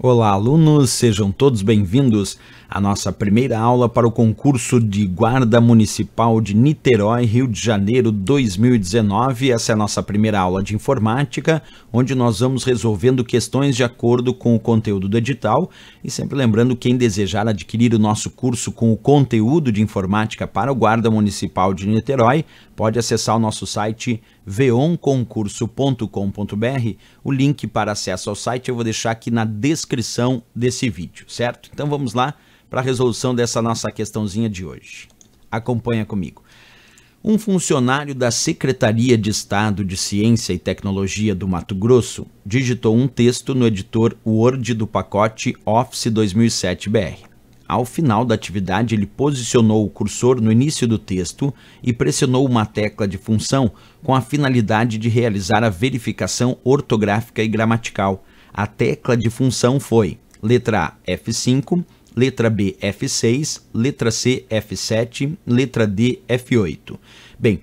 Olá, alunos, sejam todos bem-vindos à nossa primeira aula para o concurso de Guarda Municipal de Niterói, Rio de Janeiro 2019. Essa é a nossa primeira aula de informática, onde nós vamos resolvendo questões de acordo com o conteúdo do edital. E sempre lembrando, quem desejar adquirir o nosso curso com o conteúdo de informática para o Guarda Municipal de Niterói, pode acessar o nosso site veonconcurso.com.br. O link para acesso ao site eu vou deixar aqui na descrição desse vídeo, certo? Então vamos lá para a resolução dessa nossa questãozinha de hoje. Acompanha comigo. Um funcionário da Secretaria de Estado de Ciência e Tecnologia do Mato Grosso digitou um texto no editor Word do pacote Office 2007 BR. Ao final da atividade, ele posicionou o cursor no início do texto e pressionou uma tecla de função com a finalidade de realizar a verificação ortográfica e gramatical. A tecla de função foi letra A F5, letra B F6, letra C F7, letra D F8. Bem,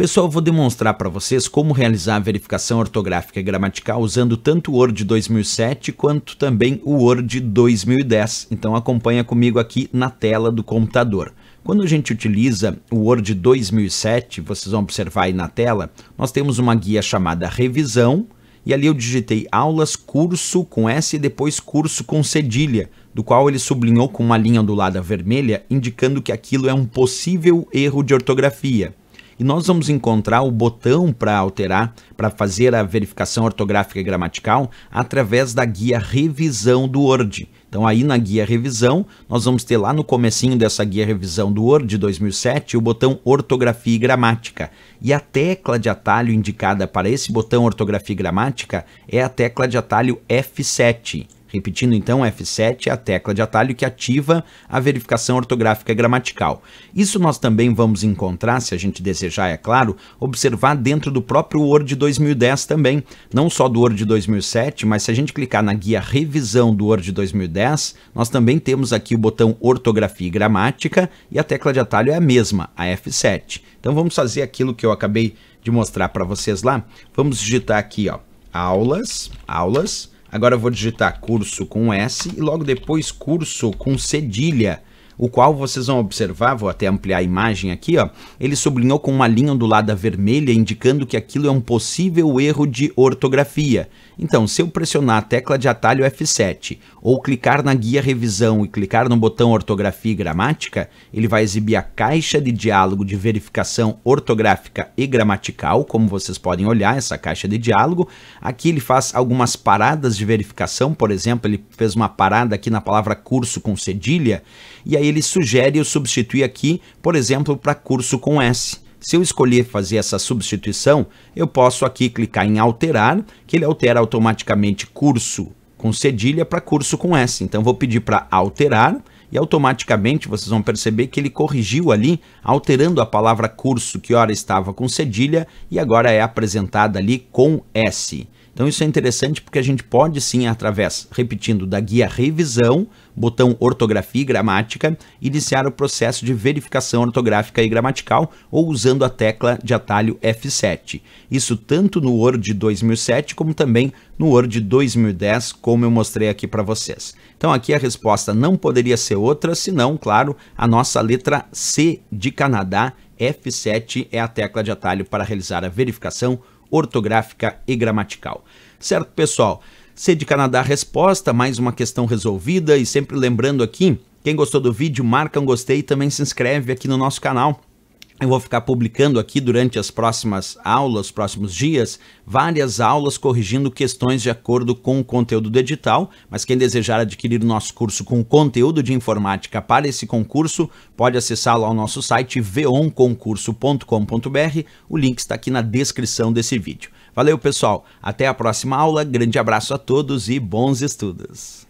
Pessoal, eu vou demonstrar para vocês como realizar a verificação ortográfica e gramatical usando tanto o Word 2007 quanto também o Word 2010. Então acompanha comigo aqui na tela do computador. Quando a gente utiliza o Word 2007, vocês vão observar aí na tela, nós temos uma guia chamada Revisão, e ali eu digitei aulas, curso com S e depois curso com cedilha, do qual ele sublinhou com uma linha ondulada vermelha, indicando que aquilo é um possível erro de ortografia e nós vamos encontrar o botão para alterar, para fazer a verificação ortográfica e gramatical através da guia revisão do Word. Então aí na guia revisão, nós vamos ter lá no comecinho dessa guia revisão do Word 2007 o botão ortografia e gramática. E a tecla de atalho indicada para esse botão ortografia e gramática é a tecla de atalho F7. Repetindo então F7 é a tecla de atalho que ativa a verificação ortográfica gramatical. Isso nós também vamos encontrar, se a gente desejar, é claro, observar dentro do próprio Word 2010 também, não só do Word 2007, mas se a gente clicar na guia revisão do Word 2010, nós também temos aqui o botão ortografia e gramática e a tecla de atalho é a mesma, a F7. Então vamos fazer aquilo que eu acabei de mostrar para vocês lá. Vamos digitar aqui, ó, aulas, aulas Agora eu vou digitar curso com S e logo depois curso com cedilha o qual vocês vão observar, vou até ampliar a imagem aqui, ó, ele sublinhou com uma linha do lado vermelha indicando que aquilo é um possível erro de ortografia. Então, se eu pressionar a tecla de atalho F7 ou clicar na guia revisão e clicar no botão ortografia e gramática, ele vai exibir a caixa de diálogo de verificação ortográfica e gramatical, como vocês podem olhar essa caixa de diálogo. Aqui ele faz algumas paradas de verificação, por exemplo, ele fez uma parada aqui na palavra curso com cedilha, e aí ele sugere eu substituir aqui, por exemplo, para curso com S. Se eu escolher fazer essa substituição, eu posso aqui clicar em alterar, que ele altera automaticamente curso com cedilha para curso com S. Então vou pedir para alterar e automaticamente vocês vão perceber que ele corrigiu ali, alterando a palavra curso que ora estava com cedilha e agora é apresentada ali com S. Então isso é interessante porque a gente pode sim, através, repetindo, da guia revisão, botão ortografia e gramática, iniciar o processo de verificação ortográfica e gramatical ou usando a tecla de atalho F7. Isso tanto no Word 2007 como também no Word 2010, como eu mostrei aqui para vocês. Então aqui a resposta não poderia ser outra, senão, claro, a nossa letra C de Canadá F7 é a tecla de atalho para realizar a verificação ortográfica e gramatical. Certo, pessoal? C de Canadá resposta, mais uma questão resolvida e sempre lembrando aqui, quem gostou do vídeo marca um gostei e também se inscreve aqui no nosso canal eu vou ficar publicando aqui durante as próximas aulas, próximos dias, várias aulas corrigindo questões de acordo com o conteúdo do edital, mas quem desejar adquirir o nosso curso com conteúdo de informática para esse concurso, pode acessar lá o nosso site veonconcurso.com.br, o link está aqui na descrição desse vídeo. Valeu pessoal, até a próxima aula, grande abraço a todos e bons estudos!